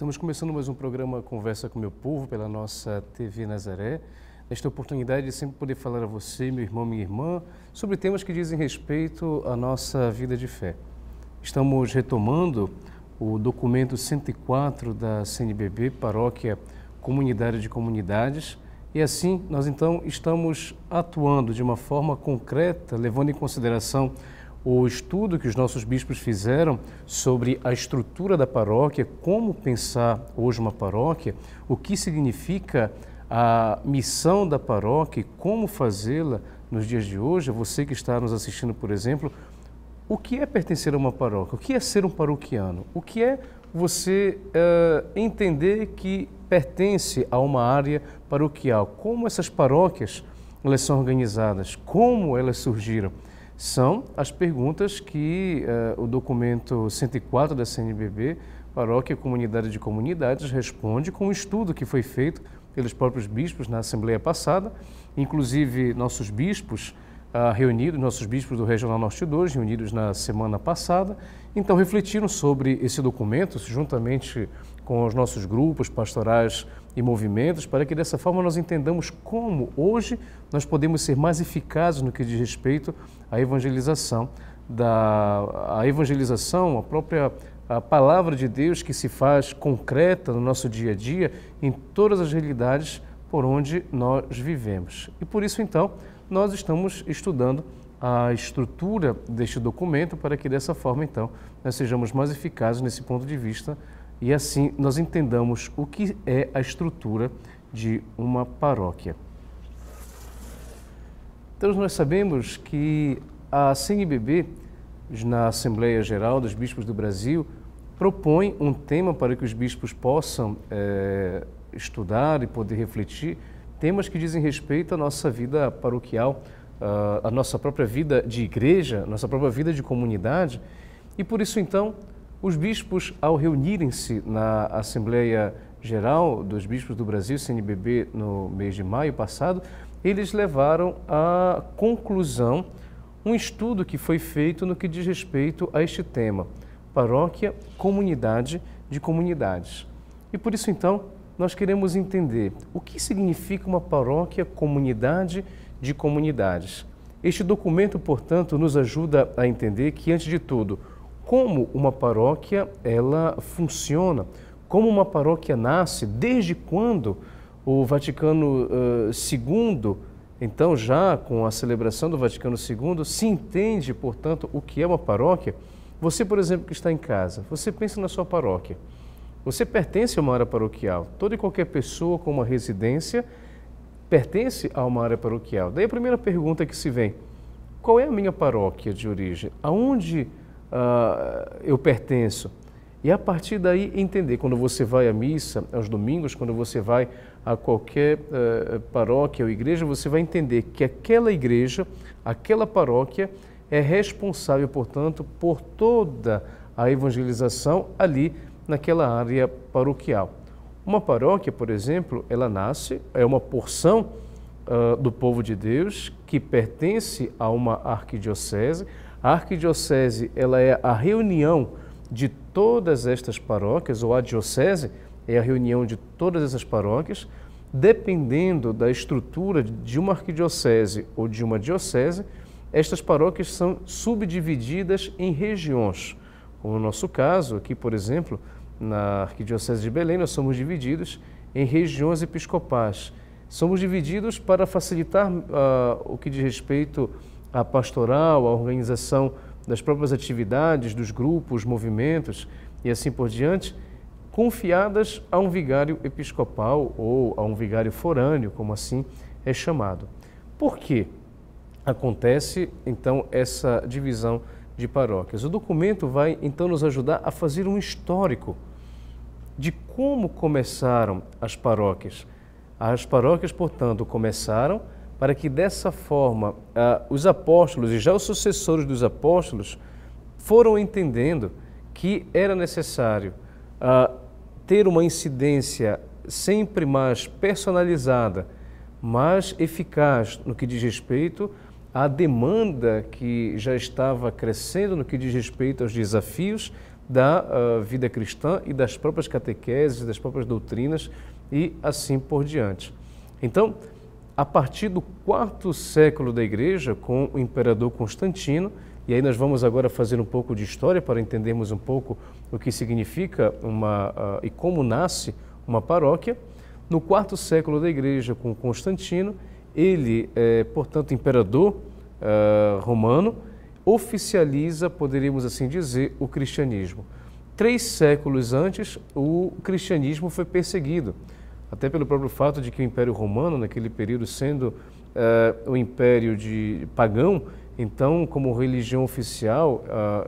Estamos começando mais um programa Conversa com Meu Povo pela nossa TV Nazaré. Nesta oportunidade de sempre poder falar a você, meu irmão, minha irmã, sobre temas que dizem respeito à nossa vida de fé. Estamos retomando o documento 104 da CNBB, Paróquia Comunidade de Comunidades, e assim nós então estamos atuando de uma forma concreta, levando em consideração o estudo que os nossos bispos fizeram sobre a estrutura da paróquia, como pensar hoje uma paróquia, o que significa a missão da paróquia e como fazê-la nos dias de hoje, você que está nos assistindo, por exemplo, o que é pertencer a uma paróquia? O que é ser um paroquiano? O que é você uh, entender que pertence a uma área paroquial? Como essas paróquias elas são organizadas? Como elas surgiram? são as perguntas que uh, o documento 104 da CNBB, Paróquia Comunidade de Comunidades, responde com um estudo que foi feito pelos próprios bispos na Assembleia passada, inclusive nossos bispos uh, reunidos, nossos bispos do Regional Norte 2, reunidos na semana passada, então refletiram sobre esse documento, juntamente com os nossos grupos pastorais e movimentos, para que dessa forma nós entendamos como hoje nós podemos ser mais eficazes no que diz respeito a evangelização, da, a evangelização, a própria a palavra de Deus que se faz concreta no nosso dia a dia, em todas as realidades por onde nós vivemos. E por isso, então, nós estamos estudando a estrutura deste documento para que dessa forma, então, nós sejamos mais eficazes nesse ponto de vista e assim nós entendamos o que é a estrutura de uma paróquia. Então, nós sabemos que a CNBB, na Assembleia Geral dos Bispos do Brasil, propõe um tema para que os bispos possam é, estudar e poder refletir, temas que dizem respeito à nossa vida paroquial, ah, à nossa própria vida de igreja, à nossa própria vida de comunidade. E por isso, então, os bispos, ao reunirem-se na Assembleia Geral dos Bispos do Brasil, CNBB, no mês de maio passado, eles levaram à conclusão um estudo que foi feito no que diz respeito a este tema, paróquia, comunidade de comunidades. E por isso então, nós queremos entender o que significa uma paróquia, comunidade de comunidades. Este documento, portanto, nos ajuda a entender que antes de tudo, como uma paróquia ela funciona, como uma paróquia nasce, desde quando o Vaticano II, então, já com a celebração do Vaticano II, se entende, portanto, o que é uma paróquia. Você, por exemplo, que está em casa, você pensa na sua paróquia. Você pertence a uma área paroquial. Toda e qualquer pessoa com uma residência pertence a uma área paroquial. Daí a primeira pergunta que se vem: qual é a minha paróquia de origem? Aonde uh, eu pertenço? E a partir daí entender, quando você vai à missa, aos domingos, quando você vai a qualquer uh, paróquia ou igreja, você vai entender que aquela igreja, aquela paróquia é responsável, portanto, por toda a evangelização ali naquela área paroquial. Uma paróquia, por exemplo, ela nasce, é uma porção uh, do povo de Deus que pertence a uma arquidiocese. A arquidiocese ela é a reunião de todas estas paróquias, ou a diocese é a reunião de todas essas paróquias, dependendo da estrutura de uma arquidiocese ou de uma diocese, estas paróquias são subdivididas em regiões. Como no nosso caso, aqui, por exemplo, na Arquidiocese de Belém, nós somos divididos em regiões episcopais. Somos divididos para facilitar uh, o que diz respeito à pastoral, à organização das próprias atividades, dos grupos, movimentos e assim por diante, confiadas a um vigário episcopal ou a um vigário forâneo, como assim é chamado. Por que acontece então essa divisão de paróquias? O documento vai então nos ajudar a fazer um histórico de como começaram as paróquias. As paróquias, portanto, começaram para que dessa forma ah, os apóstolos e já os sucessores dos apóstolos foram entendendo que era necessário ah, ter uma incidência sempre mais personalizada, mais eficaz no que diz respeito à demanda que já estava crescendo no que diz respeito aos desafios da uh, vida cristã e das próprias catequeses, das próprias doutrinas e assim por diante. Então, a partir do quarto século da Igreja, com o imperador Constantino, e aí nós vamos agora fazer um pouco de história para entendermos um pouco o que significa uma uh, e como nasce uma paróquia. No quarto século da Igreja, com Constantino, ele, é, portanto, imperador uh, romano, oficializa, poderíamos assim dizer, o cristianismo. Três séculos antes, o cristianismo foi perseguido até pelo próprio fato de que o Império Romano, naquele período, sendo uh, eh, o império de pagão, então, como religião oficial,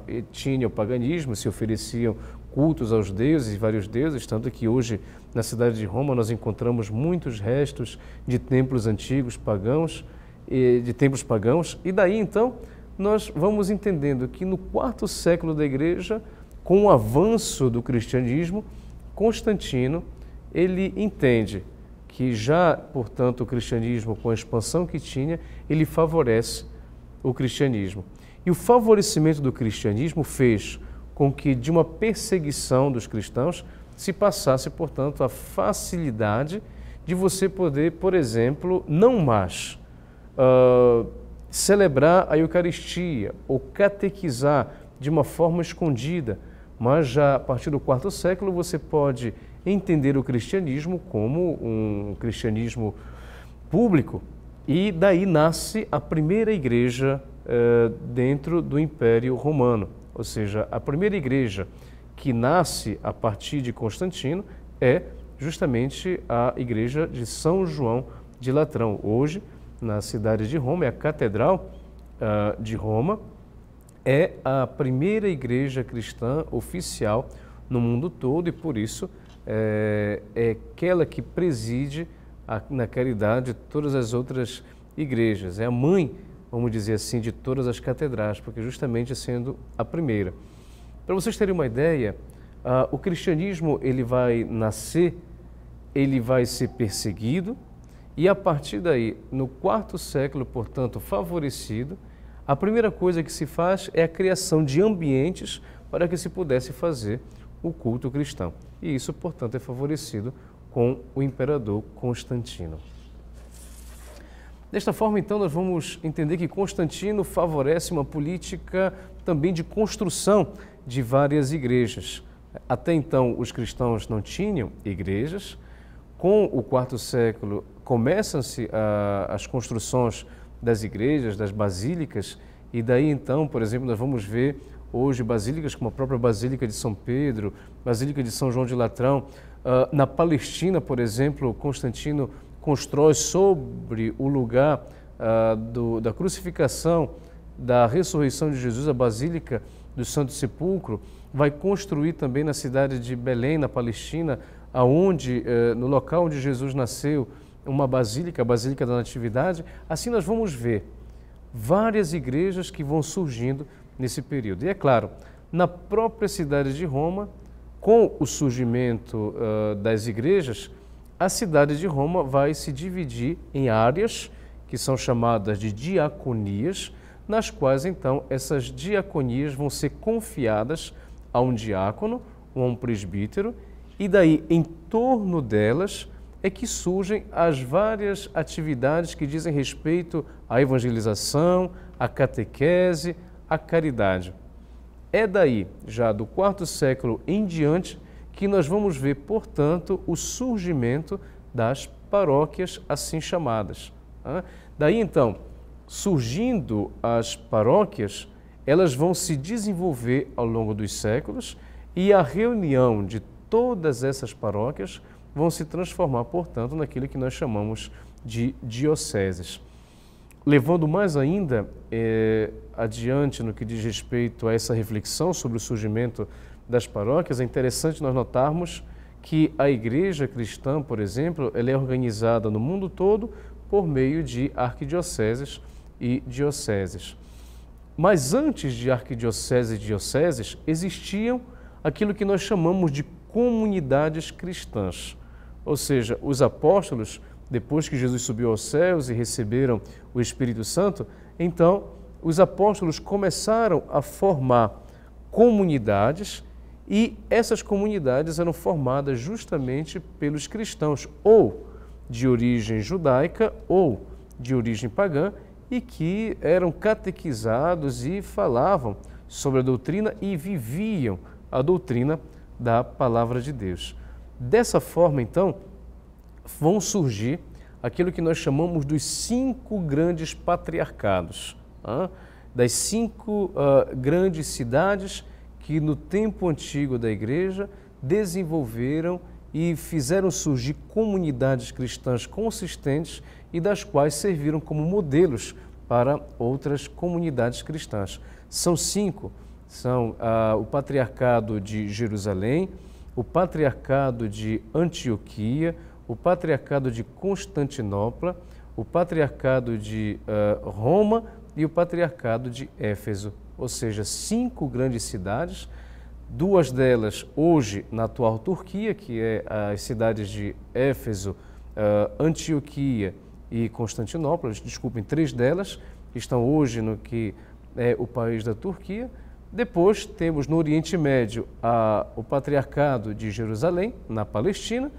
uh, tinha o paganismo, se ofereciam cultos aos deuses, vários deuses, tanto que hoje na cidade de Roma nós encontramos muitos restos de templos antigos pagãos, de templos pagãos, e daí então nós vamos entendendo que no quarto século da igreja, com o avanço do cristianismo, Constantino ele entende que já, portanto, o cristianismo, com a expansão que tinha, ele favorece o cristianismo. E o favorecimento do cristianismo fez com que de uma perseguição dos cristãos se passasse, portanto, a facilidade de você poder, por exemplo, não mais uh, celebrar a Eucaristia ou catequizar de uma forma escondida, mas já a partir do quarto século você pode entender o cristianismo como um cristianismo público. E daí nasce a primeira igreja eh, dentro do Império Romano, ou seja, a primeira igreja que nasce a partir de Constantino é justamente a igreja de São João de Latrão. Hoje, na cidade de Roma, é a Catedral uh, de Roma, é a primeira igreja cristã oficial no mundo todo e por isso é, é aquela que preside a, na caridade todas as outras igrejas. É a mãe, vamos dizer assim, de todas as catedrais, porque justamente sendo a primeira. Para vocês terem uma ideia, ah, o cristianismo ele vai nascer, ele vai ser perseguido e a partir daí, no quarto século, portanto, favorecido, a primeira coisa que se faz é a criação de ambientes para que se pudesse fazer o culto cristão. E isso, portanto, é favorecido com o imperador Constantino. Desta forma, então, nós vamos entender que Constantino favorece uma política também de construção de várias igrejas. Até então, os cristãos não tinham igrejas. Com o quarto século, começam-se ah, as construções das igrejas, das basílicas, e daí então, por exemplo, nós vamos ver hoje basílicas como a própria Basílica de São Pedro, Basílica de São João de Latrão. Uh, na Palestina, por exemplo, Constantino constrói sobre o lugar uh, do, da crucificação, da ressurreição de Jesus, a Basílica do Santo Sepulcro. Vai construir também na cidade de Belém, na Palestina, aonde, uh, no local onde Jesus nasceu, uma basílica, a Basílica da Natividade. Assim nós vamos ver várias igrejas que vão surgindo nesse período. E é claro, na própria cidade de Roma, com o surgimento uh, das igrejas, a cidade de Roma vai se dividir em áreas que são chamadas de diaconias, nas quais então essas diaconias vão ser confiadas a um diácono ou a um presbítero, e daí em torno delas é que surgem as várias atividades que dizem respeito à evangelização, à catequese, a caridade. É daí, já do quarto século em diante, que nós vamos ver, portanto, o surgimento das paróquias assim chamadas. Daí então, surgindo as paróquias, elas vão se desenvolver ao longo dos séculos e a reunião de todas essas paróquias vão se transformar, portanto, naquilo que nós chamamos de dioceses levando mais ainda eh, adiante no que diz respeito a essa reflexão sobre o surgimento das paróquias, é interessante nós notarmos que a igreja cristã, por exemplo, ela é organizada no mundo todo por meio de arquidioceses e dioceses. Mas antes de arquidioceses e dioceses, existiam aquilo que nós chamamos de comunidades cristãs. Ou seja, os apóstolos depois que Jesus subiu aos céus e receberam o Espírito Santo, então os apóstolos começaram a formar comunidades e essas comunidades eram formadas justamente pelos cristãos, ou de origem judaica ou de origem pagã, e que eram catequizados e falavam sobre a doutrina e viviam a doutrina da palavra de Deus. Dessa forma, então, vão surgir aquilo que nós chamamos dos cinco grandes patriarcados, ah, das cinco ah, grandes cidades que no tempo antigo da igreja desenvolveram e fizeram surgir comunidades cristãs consistentes e das quais serviram como modelos para outras comunidades cristãs. São cinco: são ah, o patriarcado de Jerusalém, o patriarcado de Antioquia, o Patriarcado de Constantinopla, o Patriarcado de uh, Roma e o Patriarcado de Éfeso, ou seja, cinco grandes cidades, duas delas hoje na atual Turquia, que é as cidades de Éfeso, uh, Antioquia e Constantinopla, desculpem, três delas estão hoje no que é o país da Turquia. Depois temos no Oriente Médio a, o Patriarcado de Jerusalém, na Palestina,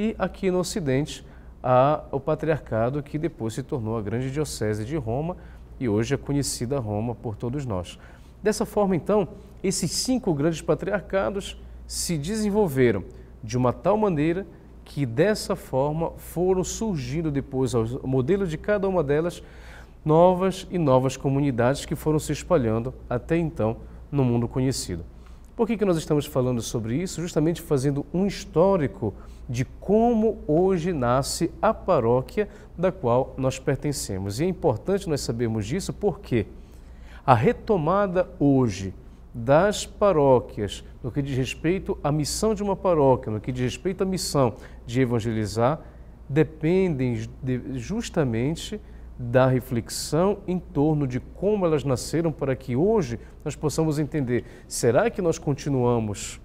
e aqui no Ocidente há o patriarcado que depois se tornou a grande diocese de Roma e hoje é conhecida Roma por todos nós. Dessa forma, então, esses cinco grandes patriarcados se desenvolveram de uma tal maneira que dessa forma foram surgindo depois ao modelo de cada uma delas novas e novas comunidades que foram se espalhando até então no mundo conhecido. Por que, que nós estamos falando sobre isso? Justamente fazendo um histórico de como hoje nasce a paróquia da qual nós pertencemos. E é importante nós sabermos disso porque a retomada hoje das paróquias, no que diz respeito à missão de uma paróquia, no que diz respeito à missão de evangelizar, dependem justamente da reflexão em torno de como elas nasceram para que hoje nós possamos entender: será que nós continuamos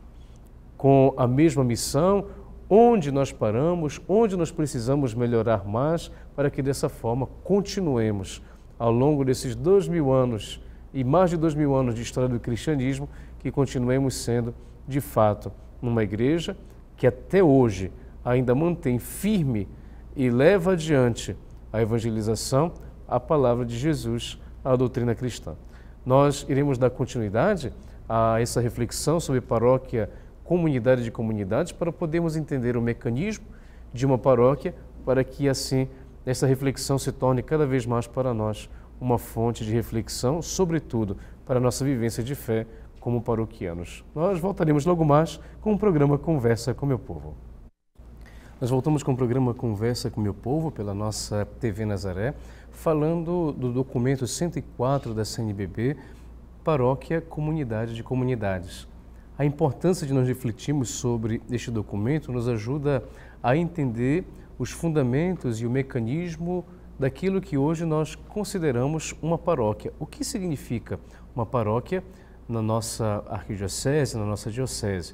com a mesma missão? Onde nós paramos? Onde nós precisamos melhorar mais para que dessa forma continuemos ao longo desses dois mil anos e mais de dois mil anos de história do cristianismo que continuemos sendo de fato uma igreja que até hoje ainda mantém firme e leva adiante a evangelização, a palavra de Jesus, a doutrina cristã. Nós iremos dar continuidade a essa reflexão sobre paróquia, comunidade de comunidades, para podermos entender o mecanismo de uma paróquia, para que assim essa reflexão se torne cada vez mais para nós uma fonte de reflexão, sobretudo para a nossa vivência de fé como paroquianos. Nós voltaremos logo mais com o programa Conversa com Meu Povo. Nós voltamos com o programa Conversa com o Meu Povo, pela nossa TV Nazaré, falando do documento 104 da CNBB, Paróquia Comunidade de Comunidades. A importância de nós refletirmos sobre este documento nos ajuda a entender os fundamentos e o mecanismo daquilo que hoje nós consideramos uma paróquia. O que significa uma paróquia na nossa arquidiocese, na nossa diocese?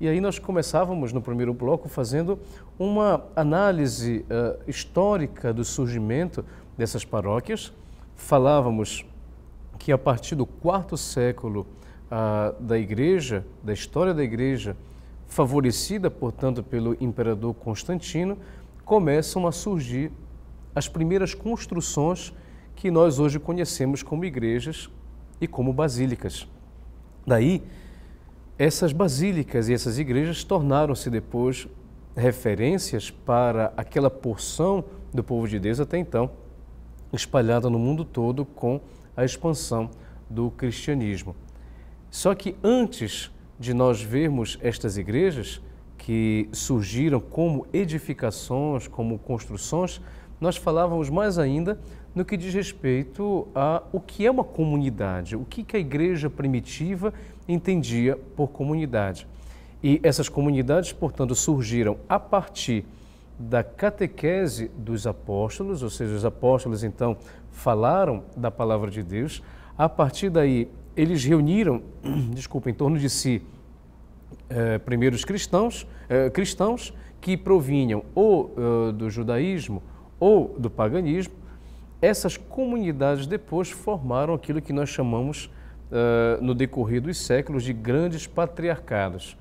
E aí nós começávamos no primeiro bloco fazendo uma análise uh, histórica do surgimento dessas paróquias. Falávamos que a partir do quarto século uh, da Igreja, da história da Igreja, favorecida, portanto, pelo imperador Constantino, começam a surgir as primeiras construções que nós hoje conhecemos como igrejas e como basílicas. Daí essas basílicas e essas igrejas tornaram-se depois referências para aquela porção do povo de Deus até então, espalhada no mundo todo com a expansão do cristianismo. Só que antes de nós vermos estas igrejas que surgiram como edificações, como construções, nós falávamos mais ainda no que diz respeito a o que é uma comunidade, o que, que a igreja primitiva entendia por comunidade. E essas comunidades, portanto, surgiram a partir da catequese dos apóstolos, ou seja, os apóstolos então falaram da palavra de Deus. A partir daí, eles reuniram, desculpa, em torno de si, eh, primeiros cristãos, eh, cristãos que provinham ou eh, do judaísmo ou do paganismo. Essas comunidades depois formaram aquilo que nós chamamos uh, no decorrer dos séculos de grandes patriarcados.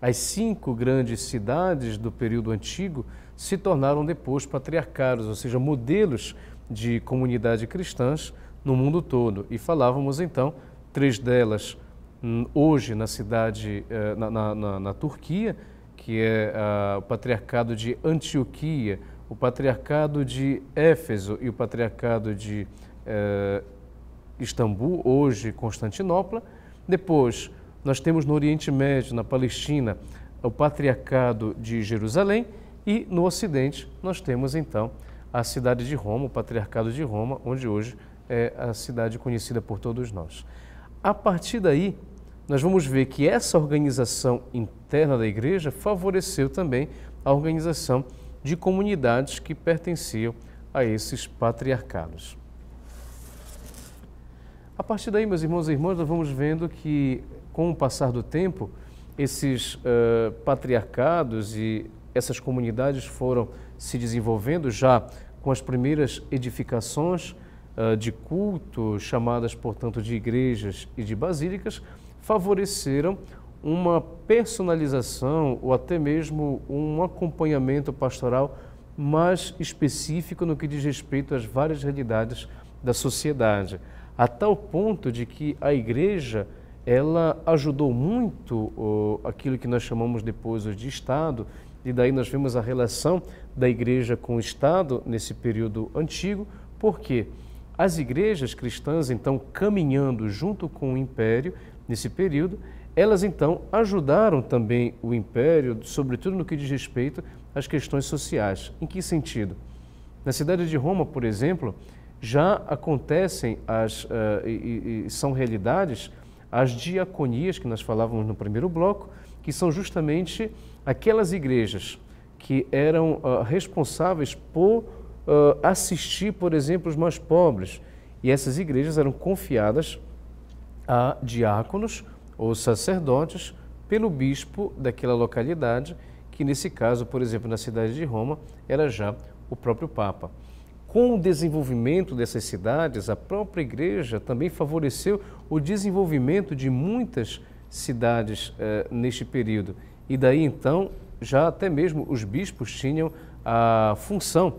As cinco grandes cidades do período antigo se tornaram depois patriarcados, ou seja, modelos de comunidade cristãs no mundo todo. E falávamos então, três delas hum, hoje na cidade, na, na, na, na Turquia, que é o patriarcado de Antioquia, o patriarcado de Éfeso e o patriarcado de eh, Istambul, hoje Constantinopla. Depois, nós temos no Oriente Médio, na Palestina, o Patriarcado de Jerusalém e no Ocidente nós temos então a cidade de Roma, o Patriarcado de Roma, onde hoje é a cidade conhecida por todos nós. A partir daí, nós vamos ver que essa organização interna da igreja favoreceu também a organização de comunidades que pertenciam a esses patriarcados. A partir daí, meus irmãos e irmãs, nós vamos vendo que, com o passar do tempo, esses uh, patriarcados e essas comunidades foram se desenvolvendo já com as primeiras edificações uh, de culto, chamadas, portanto, de igrejas e de basílicas, favoreceram uma personalização ou até mesmo um acompanhamento pastoral mais específico no que diz respeito às várias realidades da sociedade a tal ponto de que a igreja ela ajudou muito oh, aquilo que nós chamamos depois de Estado, e daí nós vemos a relação da igreja com o Estado nesse período antigo, porque as igrejas cristãs, então, caminhando junto com o império nesse período, elas então ajudaram também o império, sobretudo no que diz respeito às questões sociais. Em que sentido? Na cidade de Roma, por exemplo, já acontecem as, uh, e, e, são realidades as diaconias que nós falávamos no primeiro bloco, que são justamente aquelas igrejas que eram uh, responsáveis por uh, assistir, por exemplo, os mais pobres. E essas igrejas eram confiadas a diáconos ou sacerdotes pelo bispo daquela localidade, que nesse caso, por exemplo, na cidade de Roma, era já o próprio Papa. Com o desenvolvimento dessas cidades, a própria igreja também favoreceu o desenvolvimento de muitas cidades eh, neste período. E daí então, já até mesmo os bispos tinham a função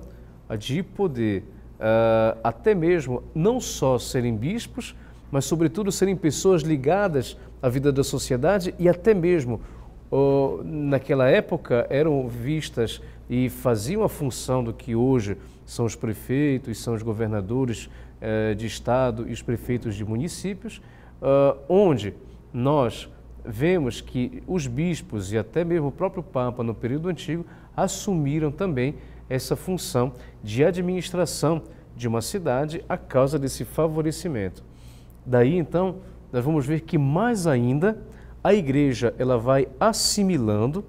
de poder eh, até mesmo não só serem bispos, mas sobretudo serem pessoas ligadas à vida da sociedade e até mesmo naquela época eram vistas e faziam a função do que hoje são os prefeitos, são os governadores eh, de estado e os prefeitos de municípios, uh, onde nós vemos que os bispos e até mesmo o próprio Papa no período antigo assumiram também essa função de administração de uma cidade a causa desse favorecimento. Daí então, nós vamos ver que mais ainda a igreja ela vai assimilando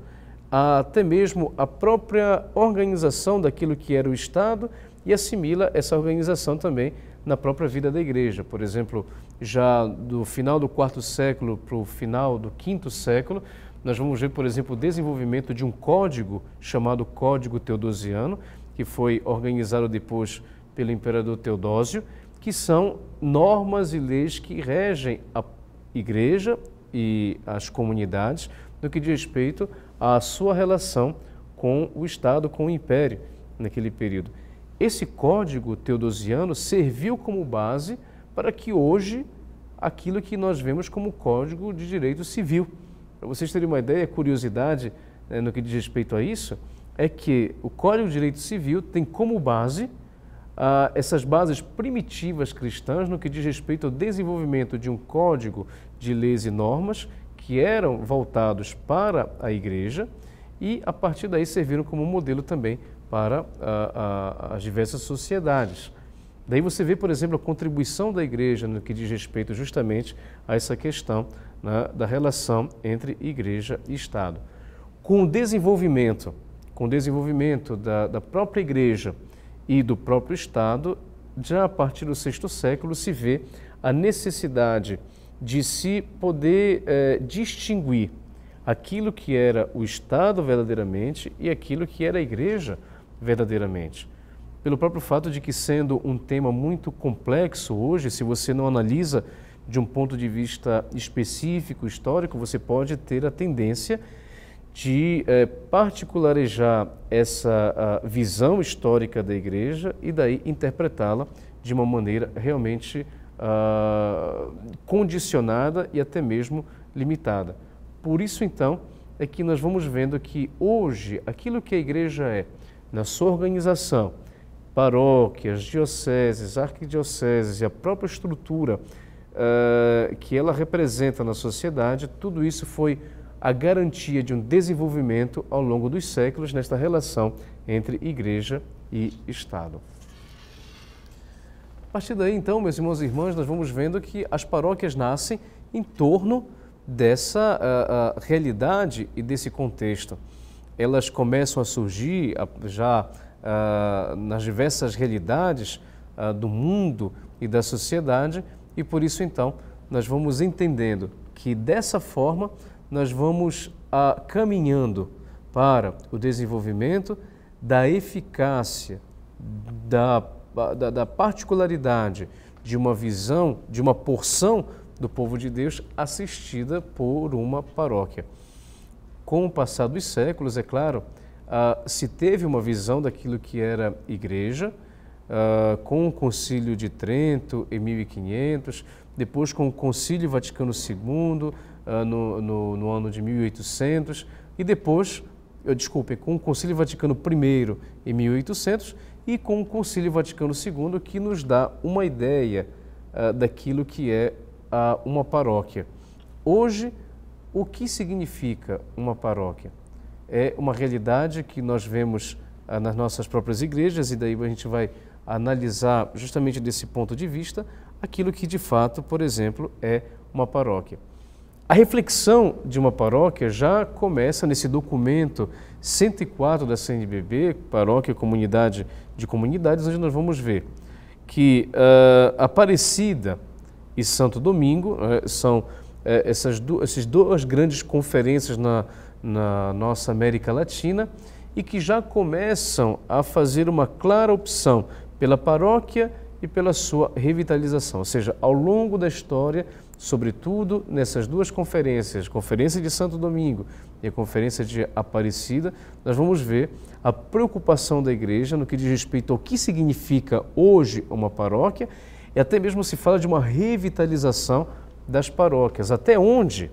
até mesmo a própria organização daquilo que era o Estado e assimila essa organização também na própria vida da igreja. Por exemplo, já do final do quarto século para o final do quinto século, nós vamos ver, por exemplo, o desenvolvimento de um código chamado Código Teodosiano, que foi organizado depois pelo imperador Teodósio, que são normas e leis que regem a igreja e as comunidades no que diz respeito a sua relação com o Estado, com o Império naquele período. Esse código teodosiano serviu como base para que hoje aquilo que nós vemos como Código de Direito Civil. Para vocês terem uma ideia, curiosidade né, no que diz respeito a isso, é que o Código de Direito Civil tem como base ah, essas bases primitivas cristãs no que diz respeito ao desenvolvimento de um código de leis e normas que eram voltados para a igreja e a partir daí serviram como modelo também para a, ah, a, ah, as diversas sociedades. Daí você vê, por exemplo, a contribuição da igreja no que diz respeito justamente a essa questão né, da relação entre igreja e Estado. Com o desenvolvimento, com o desenvolvimento da, da própria igreja e do próprio Estado, já a partir do sexto século se vê a necessidade de se poder é, distinguir aquilo que era o Estado verdadeiramente e aquilo que era a Igreja verdadeiramente. Pelo próprio fato de que, sendo um tema muito complexo hoje, se você não analisa de um ponto de vista específico, histórico, você pode ter a tendência de eh, particularejar essa visão histórica da igreja e daí interpretá-la de uma maneira realmente ah, condicionada e até mesmo limitada. Por isso, então, é que nós vamos vendo que hoje aquilo que a igreja é, na sua organização, paróquias, dioceses, arquidioceses e a própria estrutura uh, que ela representa na sociedade, tudo isso foi a garantia de um desenvolvimento ao longo dos séculos nesta relação entre igreja e Estado partir daí, então, meus irmãos e irmãs, nós vamos vendo que as paróquias nascem em torno dessa uh, uh, realidade e desse contexto. Elas começam a surgir ah, já nas diversas realidades do mundo e da sociedade, e por isso, então, nós vamos entendendo que dessa forma nós vamos caminhando para o desenvolvimento da eficácia da da, da particularidade de uma visão, de uma porção do povo de Deus assistida por uma paróquia. Com o passar dos séculos, é claro, uh, se teve uma visão daquilo que era igreja, uh, com o Concílio de Trento em 1500, depois com o Concílio Vaticano II uh, ah, no, no, no, ano de 1800 e depois, eu, desculpe, com o Concílio Vaticano I em 1800 e com o Concílio Vaticano II, que nos dá uma ideia uh, daquilo que é uh, uma paróquia. Hoje, o que significa uma paróquia? É uma realidade que nós vemos uh, nas nossas próprias igrejas, e daí a gente vai analisar, justamente desse ponto de vista, aquilo que de fato, por exemplo, é uma paróquia. A reflexão de uma paróquia já começa nesse documento 104 da CNBB, paróquia, comunidade de comunidades, onde nós vamos ver que uh, Aparecida e Santo Domingo uh, são uh, essas, du duas grandes conferências na, na nossa América Latina e que já começam a fazer uma clara opção pela paróquia e pela sua revitalização. Ou seja, ao longo da história, sobretudo nessas duas conferências, Conferência de Santo Domingo e a Conferência de Aparecida, nós vamos ver a preocupação da igreja no que diz respeito ao que significa hoje uma paróquia e até mesmo se fala de uma revitalização das paróquias. Até onde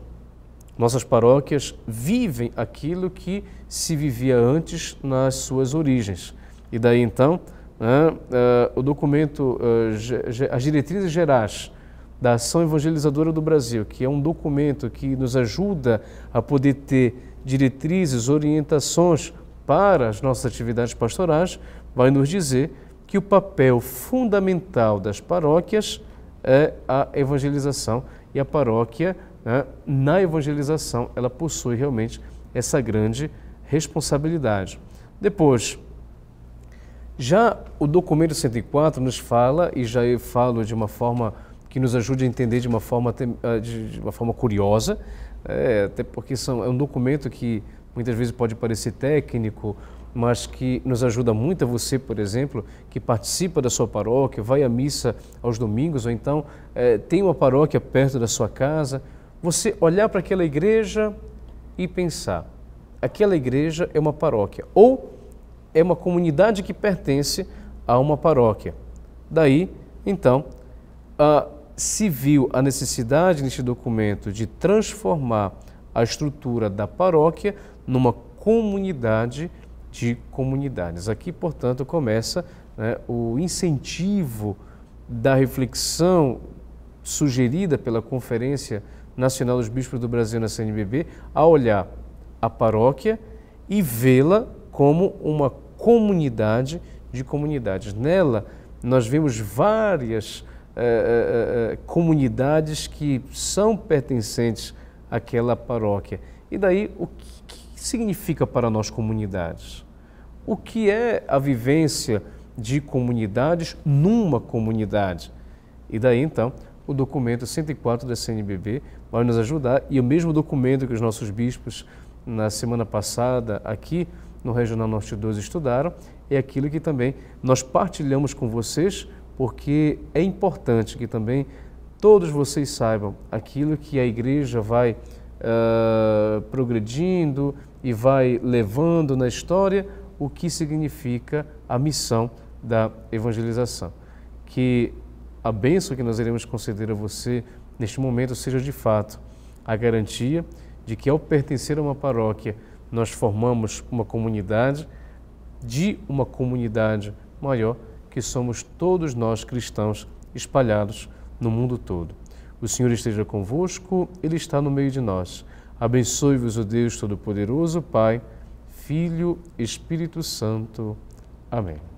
nossas paróquias vivem aquilo que se vivia antes nas suas origens. E daí então, né, eh, o documento, eh, as diretrizes gerais da Ação Evangelizadora do Brasil, que é um documento que nos ajuda a poder ter diretrizes, orientações para as nossas atividades pastorais, vai nos dizer que o papel fundamental das paróquias é a evangelização e a paróquia, né, na evangelização, ela possui realmente essa grande responsabilidade. Depois, já o documento 104 nos fala, e já eu falo de uma forma que nos ajude a entender de uma forma, ah, de uma forma curiosa, é, até porque são, é um documento que muitas vezes pode parecer técnico, mas que nos ajuda muito a você, por exemplo, que participa da sua paróquia, vai à missa aos domingos, ou então é, tem uma paróquia perto da sua casa, você olhar para aquela igreja e pensar, aquela igreja é uma paróquia, ou é uma comunidade que pertence a uma paróquia. Daí, então, a se viu a necessidade neste documento de transformar a estrutura da paróquia numa comunidade de comunidades. Aqui, portanto, começa né, o incentivo da reflexão sugerida pela Conferência Nacional dos Bispos do Brasil na CNBB a olhar a paróquia e vê-la como uma comunidade de comunidades. Nela, nós vemos várias é, é, comunidades que são pertencentes àquela paróquia. E daí, o que, que significa para nós comunidades? O que é a vivência de comunidades numa comunidade? E daí, então, o documento 104 da CNBB vai nos ajudar e o mesmo documento que os nossos bispos na semana passada aqui no Regional Norte 2 estudaram é aquilo que também nós partilhamos com vocês porque é importante que também todos vocês saibam aquilo que a igreja vai uh, progredindo e vai levando na história, o que significa a missão da evangelização. Que a bênção que nós iremos conceder a você neste momento seja de fato a garantia de que ao pertencer a uma paróquia, nós formamos uma comunidade, de uma comunidade maior, que somos todos nós cristãos espalhados no mundo todo. O Senhor esteja convosco, Ele está no meio de nós. Abençoe-vos o Deus Todo-Poderoso, Pai, Filho, Espírito Santo. Amém.